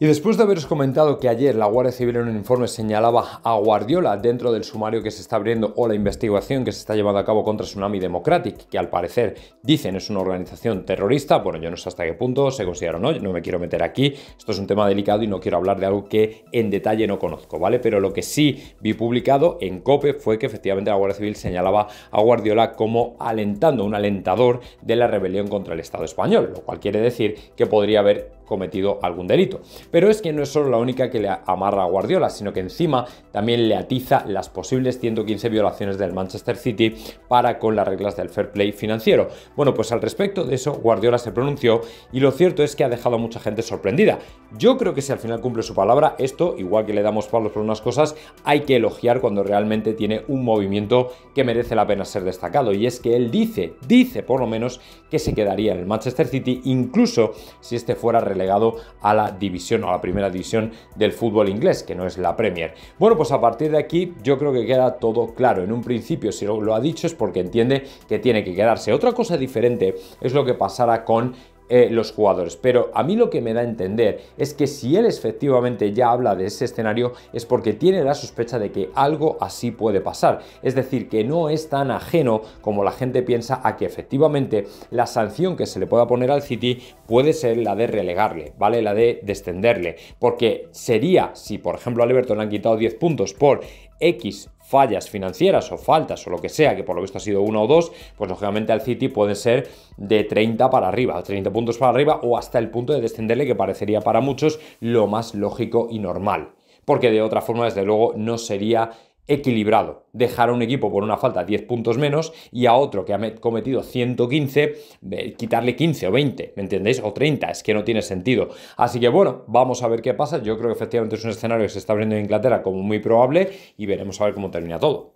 Y después de haberos comentado que ayer la Guardia Civil en un informe señalaba a Guardiola dentro del sumario que se está abriendo o la investigación que se está llevando a cabo contra Tsunami Democratic, que al parecer dicen es una organización terrorista, bueno, yo no sé hasta qué punto se considera o no, no me quiero meter aquí, esto es un tema delicado y no quiero hablar de algo que en detalle no conozco, ¿vale? Pero lo que sí vi publicado en COPE fue que efectivamente la Guardia Civil señalaba a Guardiola como alentando, un alentador de la rebelión contra el Estado español, lo cual quiere decir que podría haber cometido algún delito. Pero es que no es solo la única que le amarra a Guardiola, sino que encima también le atiza las posibles 115 violaciones del Manchester City para con las reglas del fair play financiero. Bueno, pues al respecto de eso Guardiola se pronunció y lo cierto es que ha dejado a mucha gente sorprendida. Yo creo que si al final cumple su palabra, esto, igual que le damos palos por unas cosas, hay que elogiar cuando realmente tiene un movimiento que merece la pena ser destacado. Y es que él dice, dice por lo menos, que se quedaría en el Manchester City incluso si este fuera legado a la división o a la primera división del fútbol inglés, que no es la Premier. Bueno, pues a partir de aquí yo creo que queda todo claro. En un principio, si lo, lo ha dicho, es porque entiende que tiene que quedarse. Otra cosa diferente es lo que pasará con eh, los jugadores. Pero a mí lo que me da a entender es que si él efectivamente ya habla de ese escenario es porque tiene la sospecha de que algo así puede pasar. Es decir, que no es tan ajeno como la gente piensa a que efectivamente la sanción que se le pueda poner al City puede ser la de relegarle, ¿vale? La de descenderle. Porque sería, si por ejemplo a Everton le han quitado 10 puntos por X fallas financieras o faltas o lo que sea, que por lo visto ha sido uno o dos, pues lógicamente al City pueden ser de 30 para arriba, 30 puntos para arriba o hasta el punto de descenderle, que parecería para muchos lo más lógico y normal porque de otra forma, desde luego, no sería equilibrado. Dejar a un equipo por una falta 10 puntos menos y a otro que ha cometido 115, eh, quitarle 15 o 20, ¿me entendéis? O 30, es que no tiene sentido. Así que bueno, vamos a ver qué pasa. Yo creo que efectivamente es un escenario que se está abriendo en Inglaterra como muy probable y veremos a ver cómo termina todo.